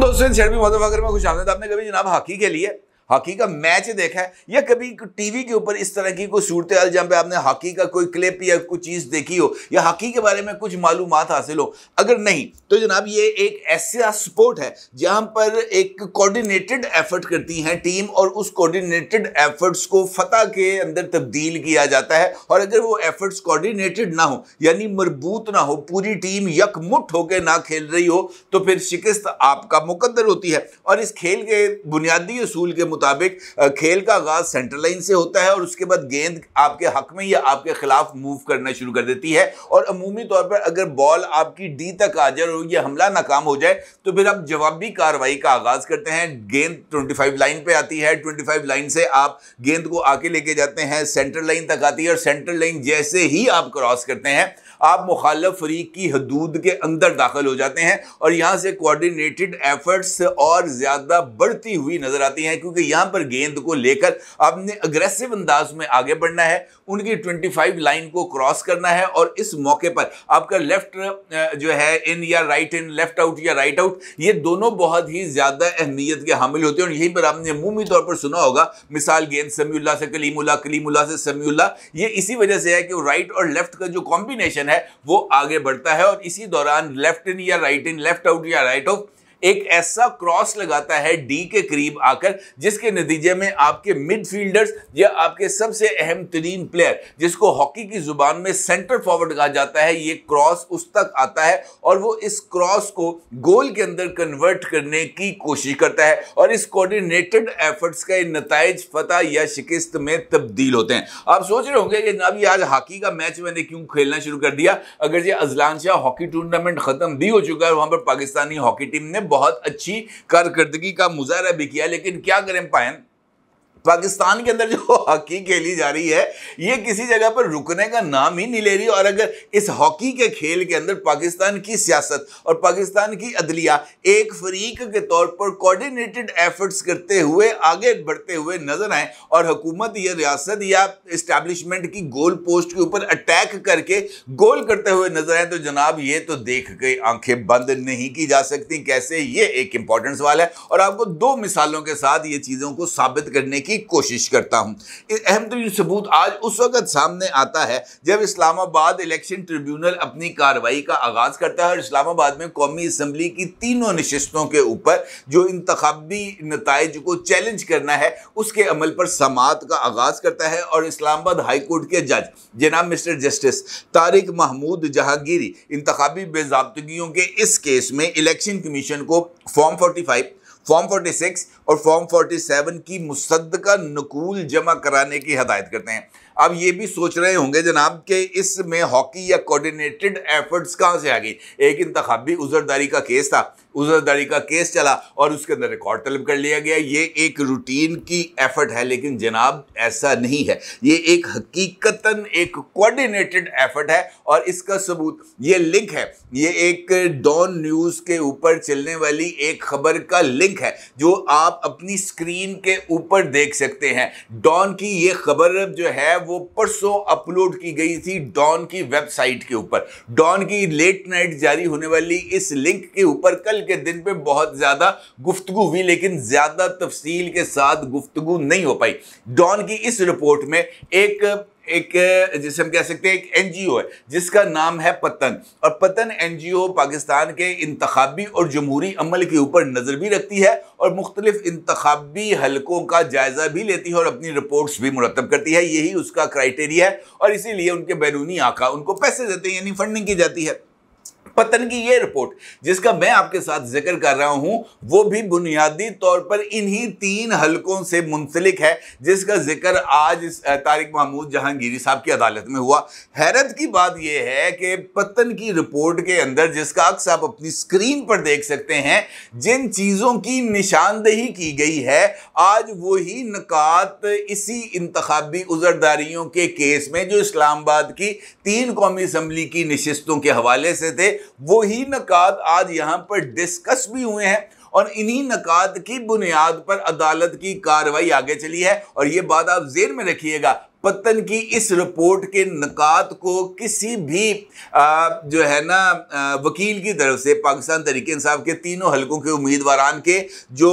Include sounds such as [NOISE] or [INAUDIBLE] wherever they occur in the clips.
दोस्तों इन शेयर भी में खुश आमदेद आपने कभी जनाब हॉकी के लिए हॉकी का मैच देखा है या कभी टीवी के ऊपर इस तरह की कोई सूरत हाल जहाँ पे आपने हॉकी का कोई क्लिप या कोई चीज़ देखी हो या हॉकी के बारे में कुछ मालूम हासिल हो अगर नहीं तो जनाब ये एक ऐसा स्पोर्ट है जहाँ पर एक कोऑर्डिनेटेड एफर्ट करती हैं टीम और उस कोऑर्डिनेटेड एफर्ट्स को फतह के अंदर तब्दील किया जाता है और अगर वो एफर्ट्स कोऑर्डिनेटेड ना हो यानी मरबूत ना हो पूरी टीम यकमुट होकर ना खेल रही हो तो फिर शिकस्त आपका मुकदर होती है और इस खेल के बुनियादी असूल के मुताबिक खेल का आगाज सेंटर लाइन से होता है और उसके बाद गेंद आपके हक में या आपके खिलाफ मूव करना शुरू कर देती है और अमूमी तौर पर अगर बॉल आपकी डी तक आ जाए और यह हमला नाकाम हो जाए तो फिर आप जवाबी कार्रवाई का आगाज करते हैं गेंद फाइव लाइन पर आती है फाइव लाइन से आप गेंद को आके लेके जाते हैं सेंटर लाइन तक आती है और सेंटर लाइन जैसे ही आप क्रॉस करते हैं आप मुखालफ फरीक की हदूद के अंदर दाखिल हो जाते हैं और यहाँ से कोऑर्डिनेटेड एफर्ट्स और ज़्यादा बढ़ती हुई नज़र आती हैं क्योंकि यहाँ पर गेंद को लेकर आपने अग्रेसिव अंदाज में आगे बढ़ना है उनकी 25 लाइन को क्रॉस करना है और इस मौके पर आपका लेफ्ट जो है इन या राइट इन लेफ्ट आउट या राइट आउट ये दोनों बहुत ही ज़्यादा अहमियत के हामिल होते हैं और यहीं पर आपने अमूमी तौर पर सुना होगा मिसाल गेंद समी से कलीमुल्ला कलीमुल्ला से समी ये इसी वजह से है कि राइट और लेफ्ट का जो कॉम्बिनेशन है वो आगे बढ़ता है और इसी दौरान लेफ्ट इन या राइट इन लेफ्ट आउट या राइट ऑफ एक ऐसा क्रॉस लगाता है डी के करीब आकर जिसके नतीजे में आपके मिडफील्डर्स या आपके सबसे अहम तरीन प्लेयर जिसको हॉकी की जुबान में सेंटर फॉरवर्ड कहा जाता है ये क्रॉस उस तक आता है और वो इस क्रॉस को गोल के अंदर कन्वर्ट करने की कोशिश करता है और इस कोऑर्डिनेटेड एफर्ट्स का नतज फतह या शिकस्त में तब्दील होते हैं आप सोच रहे होंगे कि अभी आज हॉकी का मैच मैंने क्यों खेलना शुरू कर दिया अगर ये अजलान शाह हॉकी टूर्नामेंट खत्म भी हो चुका है वहां पर पाकिस्तानी हॉकी टीम ने बहुत अच्छी कारकर्दगी का मुजाहरा भी किया लेकिन क्या करें पायन पाकिस्तान के अंदर जो [LAUGHS] हॉकी खेली जा रही है ये किसी जगह पर रुकने का नाम ही नहीं ले रही और अगर इस हॉकी के खेल के अंदर पाकिस्तान की सियासत और पाकिस्तान की अदलिया एक फरीक के तौर पर कोऑर्डिनेटेड एफर्ट्स करते हुए आगे बढ़ते हुए नजर आए और हुकूमत या रियासत या इस्टेब्लिशमेंट की गोल पोस्ट के ऊपर अटैक करके गोल करते हुए नजर आए तो जनाब ये तो देख के आंखें बंद नहीं की जा सकती कैसे ये एक इंपॉर्टेंट सवाल है और आपको दो मिसालों के साथ ये चीज़ों को साबित करने की की कोशिश करता हूँ अहम तरीन सबूत आज उस वक्त सामने आता है जब इस्लामाबाद इलेक्शन ट्रिब्यूनल अपनी कार्रवाई का आगाज़ करता है और इस्लामाबाद में कौमी असम्बली की तीनों नशस्तों के ऊपर जो इंतबी नतज को चैलेंज करना है उसके अमल पर समात का आगाज़ करता है और इस्लामाबाद हाईकोर्ट के जज जनाब मिस्टर जस्टिस तारिक महमूद जहांगीरी इंतबी बेजाबतगियों के इस केस में इलेक्शन कमीशन को फॉर्म फोर्टी फाइव फॉर्म 46 और फॉर्म 47 की मुसदका का नकूल जमा कराने की हदायत करते हैं अब ये भी सोच रहे होंगे जनाब कि इसमें हॉकी या कोऑर्डिनेटेड एफर्ट्स कहाँ से आ गई एक इंतबी उजरदारी का केस था उजरदारी का केस चला और उसके अंदर रिकॉर्ड तलब कर लिया गया ये एक रूटीन की एफर्ट है लेकिन जनाब ऐसा नहीं है ये एक हकीकता एक कोऑर्डिनेटेड एफर्ट है और इसका सबूत ये लिंक है ये एक डॉन न्यूज़ के ऊपर चलने वाली एक खबर का लिंक है जो आप अपनी स्क्रीन के ऊपर देख सकते हैं डॉन की ये खबर जो है वो परसों अपलोड की गई थी डॉन की वेबसाइट के ऊपर डॉन की लेट नाइट जारी होने वाली इस लिंक के ऊपर कल के दिन पे बहुत ज़्यादा गुफ्तगु हुई लेकिन ज़्यादा तफसील के साथ गुफ्तगु नहीं हो पाई डॉन की इस रिपोर्ट में एक एक जिसे हम कह सकते हैं एक एनजीओ है जिसका नाम है पतन और पतन एनजीओ पाकिस्तान के इंतबी और जमहूरी अमल के ऊपर नज़र भी रखती है और मुख्तलिफ इंतबी हलकों का जायज़ा भी लेती है और अपनी रिपोर्ट्स भी मुरतब करती है यही उसका क्राइटेरिया है और इसीलिए उनके बैरूनी आका उनको पैसे देते हैं यानी फंडिंग की जाती है पतन की ये रिपोर्ट जिसका मैं आपके साथ जिक्र कर रहा हूं वो भी बुनियादी तौर पर इन्हीं तीन हलकों से मुंसलिक है जिसका जिक्र आज तारिक महमूद जहांगीरी साहब की अदालत में हुआ हैरत की बात यह है कि पतन की रिपोर्ट के अंदर जिसका अक्स आप अपनी स्क्रीन पर देख सकते हैं जिन चीज़ों की निशानदेही की गई है आज वही निकात इसी इंतबी उजरदारियों के केस में जो इस्लामाबाद की तीन कौमी असम्बली की नशस्तों के हवाले से थे वही नकात आज यहाँ पर डिस्कस भी हुए हैं और इन्हीं नकात की बुनियाद पर अदालत की कार्रवाई आगे चली है और ये बात आप जेर में रखिएगा पतन की इस रिपोर्ट के नकात को किसी भी आ, जो है ना वकील की तरफ से पाकिस्तान तरीके इंसाफ के तीनों हलकों के उम्मीदवारान के जो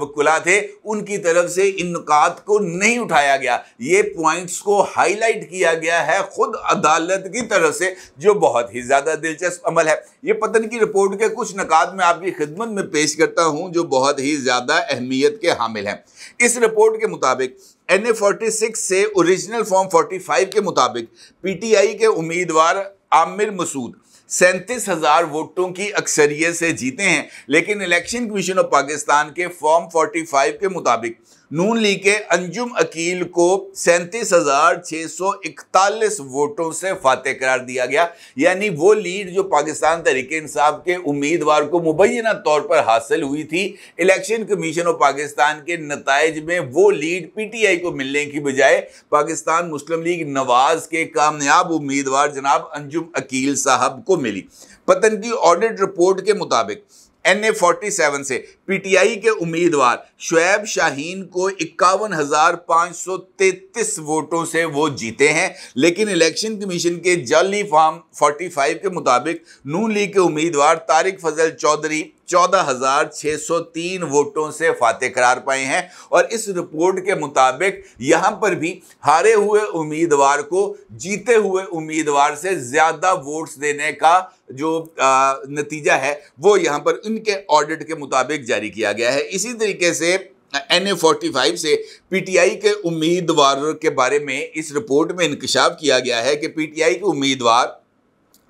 वकुला थे उनकी तरफ से इन नकात को नहीं उठाया गया ये पॉइंट्स को हाईलाइट किया गया है खुद अदालत की तरफ से जो बहुत ही ज़्यादा दिलचस्प अमल है ये पतन की रिपोर्ट के कुछ नकात में आपकी खिदमत में पेश करता हूँ जो बहुत ही ज़्यादा अहमियत के हामिल हैं इस रिपोर्ट के मुताबिक एन ए फोर्टी सिक्स से ओरिजिनल फॉर्म फोर्टी फाइव के मुताबिक पीटीआई के उम्मीदवार आमिर मसूद सैंतीस हजार वोटों की अक्सरियत से जीते हैं लेकिन इलेक्शन कमीशन ऑफ पाकिस्तान के फॉर्म 45 के मुताबिक नून लीग के अंजुम अकील को सैंतीस हजार छः सौ इकतालीस वोटों से फातह करार दिया गया यानी वो लीड जो पाकिस्तान तरीके इंसाफ के उम्मीदवार को मुबैना तौर पर हासिल हुई थी इलेक्शन कमीशन ऑफ पाकिस्तान के नतज में वो लीड पी टी आई को मिलने की बजाय पाकिस्तान मुस्लिम लीग नवाज के कामयाब उम्मीदवार जनाब अंजुम अकील साहब को को मिली पतन की ऑडिट रिपोर्ट के मुताबिक एन ए फोर्टी सेवन से पीटीआई के उम्मीदवार शुएब शाहीन को इक्यावन हजार पाँच सौ तैतीस वोटों से वो जीते हैं लेकिन इलेक्शन कमीशन के जाली फॉर्म फोर्टी फाइव के मुताबिक नू लीग के उम्मीदवार तारिक फजल चौधरी 14,603 वोटों से फातह करार पाए हैं और इस रिपोर्ट के मुताबिक यहां पर भी हारे हुए उम्मीदवार को जीते हुए उम्मीदवार से ज़्यादा वोट्स देने का जो आ, नतीजा है वो यहां पर इनके ऑडिट के मुताबिक जारी किया गया है इसी तरीके से एन ए फोर्टी फाइव से पीटीआई के उम्मीदवार के बारे में इस रिपोर्ट में इंकशाफ किया गया है कि आई के उम्मीदवार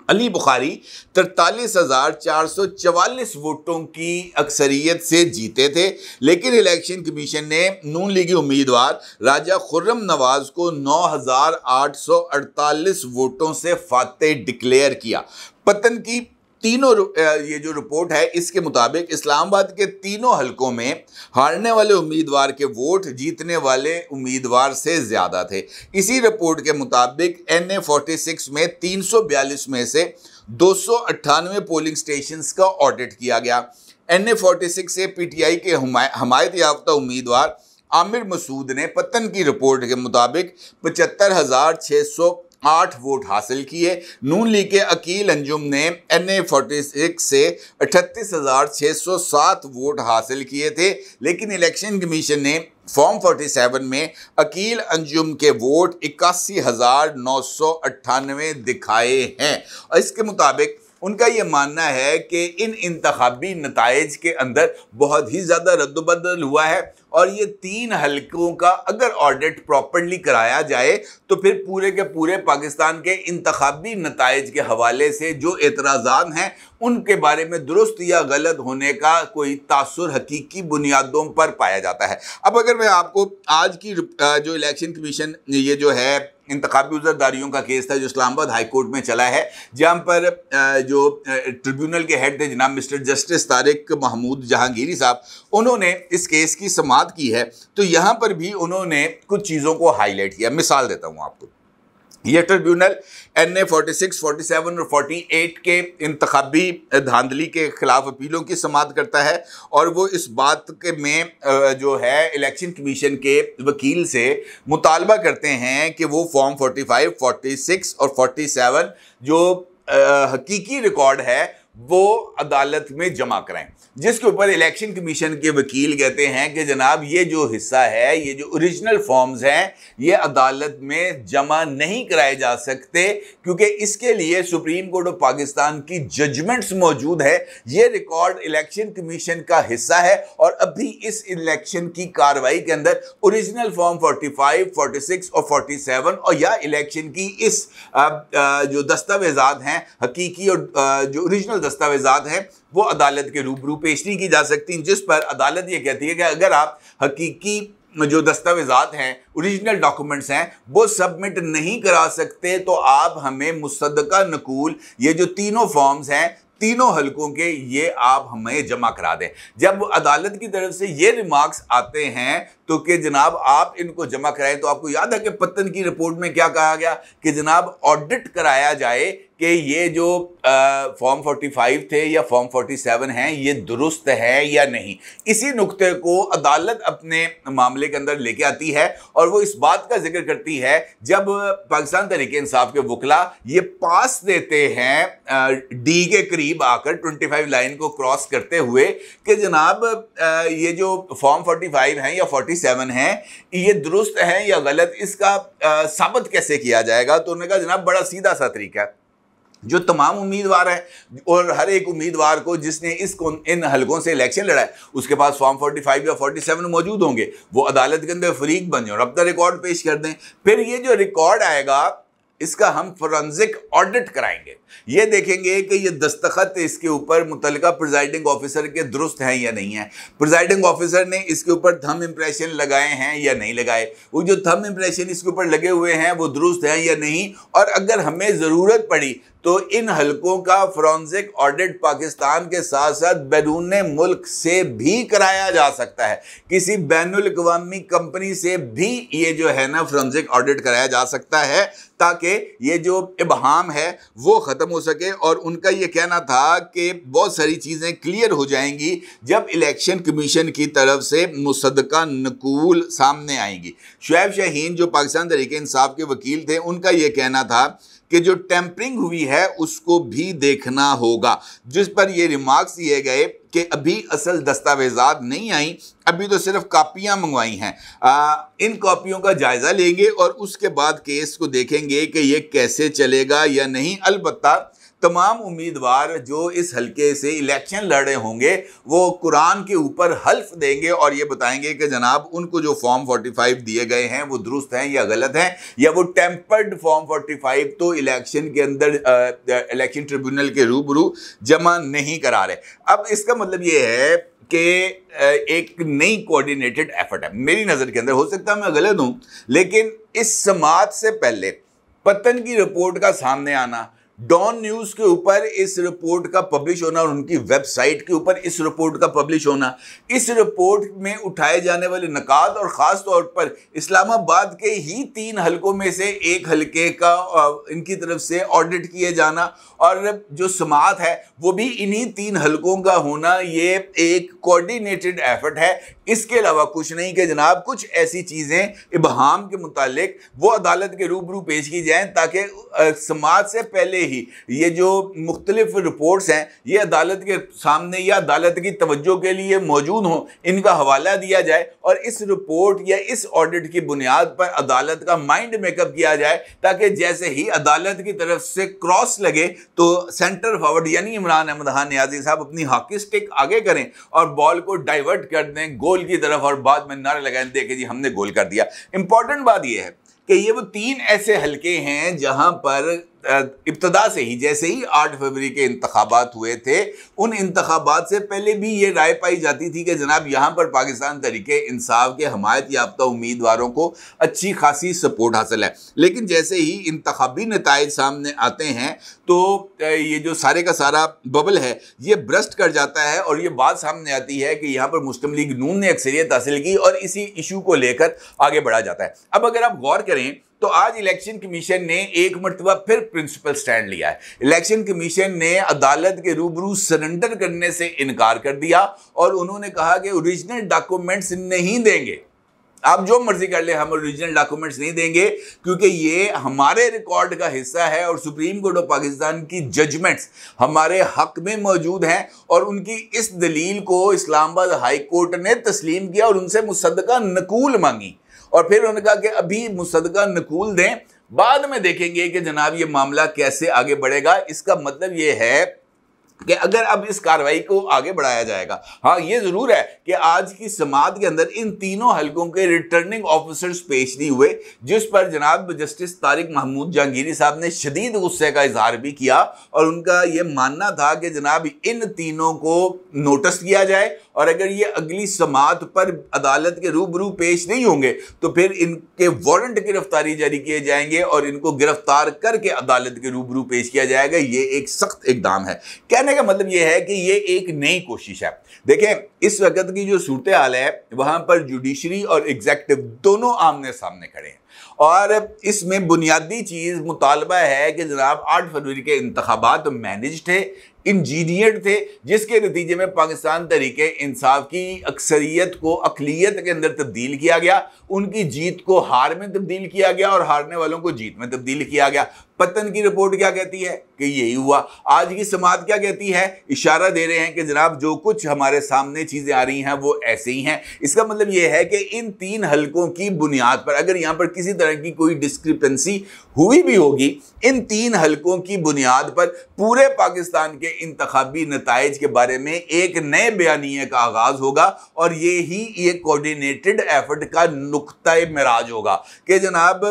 अली बुखारी तरतालीस हज़ार चार सौ चवालीस वोटों की अक्सरियत से जीते थे लेकिन इलेक्शन कमीशन ने नून लीगी उम्मीदवार राजा खुर्रम नवाज को नौ हज़ार आठ सौ अड़तालीस वोटों से फातह डिक्लेयर किया पतन की तीनों ये जो रिपोर्ट है इसके मुताबिक इस्लामाबाद के तीनों हलकों में हारने वाले उम्मीदवार के वोट जीतने वाले उम्मीदवार से ज़्यादा थे इसी रिपोर्ट के मुताबिक एन ए फोर्टी सिक्स में तीन सौ बयालीस में से दो सौ अट्ठानवे पोलिंग स्टेशन का ऑडिट किया गया एन ए फोर्टी सिक्स से पी टी आई के हमायत याफ्ता उम्मीदवार आमिर मसूद ने पतन की रिपोर्ट के मुताबिक पचहत्तर हज़ार छः सौ आठ वोट हासिल किए नून लीग के अकील अंजुम ने एन ए फोर्टी सिक्स से अठतीस हज़ार छः सौ सात वोट हासिल किए थे लेकिन इलेक्शन कमीशन ने फॉर्म सेवन में अकील अंजुम के वोट इक्यासी हज़ार नौ सौ अट्ठानवे दिखाए हैं और इसके मुताबिक उनका ये मानना है कि इन इंतबी नतज के अंदर बहुत ही ज़्यादा रद्दबदल हुआ है और ये तीन हलकों का अगर ऑडिट प्रॉपरली कराया जाए तो फिर पूरे के पूरे पाकिस्तान के इंतबी नतज के हवाले से जो एतराज़ा हैं उनके बारे में दुरुस्त या गलत होने का कोई तासर हकीकी बुनियादों पर पाया जाता है अब अगर मैं आपको आज की जो इलेक्शन कमीशन ये जो है इंतबी उजरदारियों का केस था जो इस्लामाबाद हाई कोर्ट में चला है जहाँ पर जो ट्रिब्यूनल के हेड थे जनाब मिस्टर जस्टिस तारिक महमूद जहांगीरी साहब उन्होंने इस केस की समात की है तो यहाँ पर भी उन्होंने कुछ चीज़ों को हाईलाइट किया मिसाल देता हूँ आपको ये tribunal N A forty six forty seven और फोर्टी एट के इंतबी धांधली के खिलाफ अपीलों की समाप्त करता है और वो इस बात के में जो है इलेक्शन कमीशन के वकील से मुतालबा करते हैं कि वो form forty five forty six और फोर्टी सेवन जो हकीकी रिकॉर्ड है वो अदालत में जमा कराएं जिसके ऊपर इलेक्शन कमीशन के वकील कहते हैं कि जनाब ये जो हिस्सा है ये जो ओरिजिनल फॉर्म्स हैं ये अदालत में जमा नहीं कराए जा सकते क्योंकि इसके लिए सुप्रीम कोर्ट ऑफ पाकिस्तान की जजमेंट्स मौजूद है ये रिकॉर्ड इलेक्शन कमीशन का हिस्सा है और अभी इस इलेक्शन की कार्रवाई के अंदर ओरिजिनल फॉर्म 45, 46 और 47 और या इलेक्शन की इस जो दस्तावेजात हैं हकीकी और जो ओरिजिनल दस्तावेजात हैं वो अदालत के रूबरू पेश नहीं की जा सकती जिस पर अदालत ये कहती है कि अगर आप हकीकी जो दस्तावेजात हैं ओरिजिनल डॉक्यूमेंट्स हैं वो सबमिट नहीं करा सकते तो आप हमें मुसदका नकूल ये जो तीनों फॉर्म्स हैं तीनों हलकों के ये आप हमें जमा करा दें जब अदालत की तरफ से ये रिमार्क्स आते हैं तो कि जनाब आप इनको जमा कराएं तो आपको याद है कि पतन की रिपोर्ट में क्या कहा गया कि जनाब ऑडिट कराया जाए कि ये जो फॉर्म 45 थे या फॉर्म 47 हैं ये दुरुस्त है या नहीं इसी नुक्ते को अदालत अपने मामले के अंदर लेके आती है और वो इस बात का जिक्र करती है जब पाकिस्तान तरीके इंसाफ के वकला ये पास देते हैं डी के करीब आकर 25 लाइन को क्रॉस करते हुए कि जनाब ये जो फॉर्म 45 हैं या फोर्टी सेवन है ये दुरुस्त है या गलत इसका साबित कैसे किया जाएगा तो उन्होंने कहा जनाब बड़ा सीधा सा तरीका है जो तमाम उम्मीदवार हैं और हर एक उम्मीदवार को जिसने इस इन हलकों से इलेक्शन लड़ा है उसके पास फॉर्म 45 या 47 मौजूद होंगे वो अदालत के अंदर फरीक बन जाए और अपना रिकॉर्ड पेश कर दें फिर ये जो रिकॉर्ड आएगा इसका हम फोरेंसिक ऑडिट कराएंगे ये देखेंगे कि ये दस्तखत इसके ऊपर मुतल प्रिजाइडिंग ऑफिसर के दुरुस्त हैं या नहीं है प्रिजाइडिंग ऑफिसर ने इसके ऊपर थम इम्प्रेशन लगाए हैं या नहीं लगाए वो जो थम इम्प्रेशन इसके ऊपर लगे हुए हैं वो दुरुस्त हैं या नहीं और अगर हमें ज़रूरत पड़ी तो इन हलकों का फॉरेंसिक ऑडिट पाकिस्तान के साथ साथ बैरून मुल्क से भी कराया जा सकता है किसी बैन अवी कंपनी से भी ये जो है ना फॉरेंसिक ऑडिट कराया जा सकता है ताकि ये जो इबहम है वो ख़त्म हो सके और उनका ये कहना था कि बहुत सारी चीज़ें क्लियर हो जाएंगी जब इलेक्शन कमीशन की तरफ से मुसदका नकूल सामने आएंगी शुैब शहीन जो पाकिस्तान तरीके इंसाफ के वकील थे उनका ये कहना था कि जो टेम्परिंग हुई है उसको भी देखना होगा जिस पर ये रिमार्क्स दिए गए कि अभी असल दस्तावेजात नहीं आई अभी तो सिर्फ कापियां मंगवाई हैं इन कापियों का जायज़ा लेंगे और उसके बाद केस को देखेंगे कि ये कैसे चलेगा या नहीं अलबत्ता तमाम उम्मीदवार जो इस हलके से इलेक्शन लड़ रहे होंगे वो कुरान के ऊपर हल्फ देंगे और ये बताएंगे कि जनाब उनको जो फॉर्म 45 दिए गए हैं वो दुरुस्त हैं या गलत हैं या वो टेम्पर्ड फॉर्म 45 तो इलेक्शन के अंदर इलेक्शन ट्रिब्यूनल के रूबरू जमा नहीं करा रहे अब इसका मतलब ये है कि एक नई कोऑर्डिनेटेड एफर्ट है मेरी नज़र के अंदर हो सकता है मैं गलत हूँ लेकिन इस समाज से पहले पतन की रिपोर्ट का सामने आना डॉन न्यूज के ऊपर इस रिपोर्ट का पब्लिश होना और उनकी वेबसाइट के ऊपर इस रिपोर्ट का पब्लिश होना इस रिपोर्ट में उठाए जाने वाले नकाद और ख़ास तौर पर इस्लामाबाद के ही तीन हलकों में से एक हलके का इनकी तरफ से ऑडिट किए जाना और जो समात है वो भी इन्हीं तीन हलकों का होना ये एक कोऑर्डिनेटेड एफर्ट है इसके अलावा कुछ नहीं कि जनाब कुछ ऐसी चीज़ें इबहम के मुतालिक वो अदालत के रूबरू पेश की जाएँ ताकि समाज से पहले ही ये जो मुख्तलिफ रिपोर्ट्स हैं ये अदालत के सामने या अदालत की तवज्जो के लिए मौजूद हों इनका हवाला दिया जाए और इस रिपोर्ट या इस ऑडिट की बुनियाद पर अदालत का माइंड मेकअप किया जाए ताकि जैसे ही अदालत की तरफ से क्रॉस लगे तो सेंटर फॉरवर्ड यानी इमरान अहमद खान न्याजी साहब अपनी हॉकी स्टिक आगे करें और बॉल को डाइवर्ट कर दें गो गोल की तरफ और बाद में नारे लगाए देखे जी हमने गोल कर दिया इंपॉर्टेंट बात यह है कि ये वो तीन ऐसे हलके हैं जहां पर इब्तदा से ही जैसे ही आठ फरवरी के इंतबात हुए थे उन इंतबात से पहले भी ये राय पाई जाती थी कि जनाब यहाँ पर पाकिस्तान तरीके इंसाफ के हमायत याफ्ता उम्मीदवारों को अच्छी खासी सपोर्ट हासिल है लेकिन जैसे ही इंतबी नतज सामने आते हैं तो ये जो सारे का सारा बबल है ये ब्रस्ट कर जाता है और ये बात सामने आती है कि यहाँ पर मुस्लिम लीग नून ने अक्सरियत हासिल की और इसी इशू को लेकर आगे बढ़ा जाता है अब अगर आप गौर करें तो आज इलेक्शन कमीशन ने एक मरतबा फिर प्रिंसिपल स्टैंड लिया है इलेक्शन कमीशन ने अदालत के रूबरू सरेंडर करने से इनकार कर दिया और उन्होंने कहा कि ओरिजिनल डॉक्यूमेंट्स नहीं देंगे आप जो मर्जी कर ले हम ओरिजिनल डॉक्यूमेंट्स नहीं देंगे क्योंकि ये हमारे रिकॉर्ड का हिस्सा है और सुप्रीम कोर्ट ऑफ पाकिस्तान की जजमेंट्स हमारे हक में मौजूद हैं और उनकी इस दलील को इस्लामाबाद हाई कोर्ट ने तस्लीम किया और उनसे मुसदका नकूल मांगी और फिर उन्होंने कहा कि अभी मुसदका नकूल दें बाद में देखेंगे कि जनाब ये मामला कैसे आगे बढ़ेगा इसका मतलब ये है कि अगर अब इस कार्रवाई को आगे बढ़ाया जाएगा हाँ ये जरूर है कि आज की समाज के अंदर इन तीनों हलकों के रिटर्निंग ऑफिसर्स पेश नहीं हुए जिस पर जनाब जस्टिस तारिक महमूद जहांगीरी साहब ने शदीद गुस्से का इजहार भी किया और उनका ये मानना था कि जनाब इन तीनों को नोटिस किया जाए और अगर ये अगली समात पर अदालत के रूबरू पेश नहीं होंगे तो फिर इनके वारंट गिरफ्तारी जारी किए जाएंगे और इनको गिरफ्तार करके अदालत के रूबरू पेश किया जाएगा ये एक सख्त इकदाम है कह कहने का मतलब यह है कि यह एक नई कोशिश है देखें इस वक्त की जो सूरत हाल है वहाँ पर जुडिशरी और एग्जेक्टिव दोनों आमने सामने खड़े हैं और इसमें बुनियादी चीज़ मुतालबा है कि जनाब आठ फरवरी के इंतबात मैनेज थे इंजीनियर थे जिसके नतीजे में पाकिस्तान तरीके इंसाफ की अक्सरियत को अकलीत के अंदर तब्दील किया गया उनकी जीत को हार में तब्दील किया गया और हारने वालों को जीत में तब्दील किया गया पतन की रिपोर्ट क्या कहती है कि यही हुआ आज की समाज क्या कहती है इशारा दे रहे हैं कि जनाब जो कुछ हमारे सामने चीज़ें आ रही हैं वो ऐसे ही हैं इसका मतलब ये है कि इन तीन हलकों की बुनियाद पर अगर यहाँ पर किसी तरह की कोई डिस्क्रिपेंसी हुई भी होगी इन तीन हलकों की बुनियाद पर पूरे पाकिस्तान के इंतबी नतज के बारे में एक नए बयानी का आगाज़ होगा और ये ही एक कोऑर्डिनेटेड एफर्ट का नुकता मराज होगा कि जनाब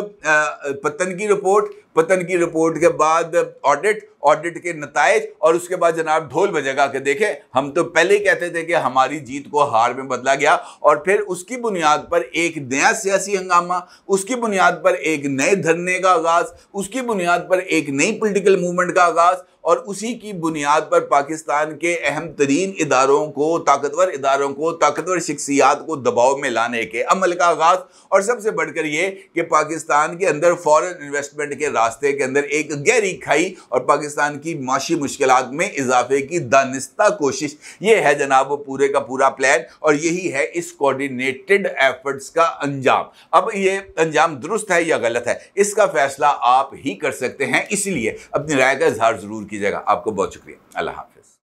पतन की रिपोर्ट पतन की रिपोर्ट के बाद ऑडिट ऑडिट के नतज और उसके बाद जनाब ढोल बजेगा के देखें हम तो पहले ही कहते थे कि हमारी जीत को हार में बदला गया और फिर उसकी बुनियाद पर एक नया सियासी हंगामा उसकी बुनियाद पर एक नए धरने का आगाज उसकी बुनियाद पर एक नई पोलिटिकल मूवमेंट का आगाज़ और उसी की बुनियाद पर पाकिस्तान के अहम तरीन इदारों को ताकतवर इदारों को ताकतवर शख्सियात को दबाव में लाने के अमल का आगाज और सबसे बढ़कर ये कि पाकिस्तान के अंदर फॉरेन इन्वेस्टमेंट के रास्ते के अंदर एक गहरी खाई और पाकिस्तान की माशी मुश्किल में इजाफे की दानिस्ता कोशिश ये है जनाब पूरे का पूरा प्लान और यही है इस कोऑर्डिनेटेड एफर्ट्स का अंजाम अब ये अंजाम दुरुस्त है या गलत है इसका फैसला आप ही कर सकते हैं इसलिए अपनी राय का इजहार जरूर किया कीजिएगा आपको बहुत शुक्रिया अल्लाह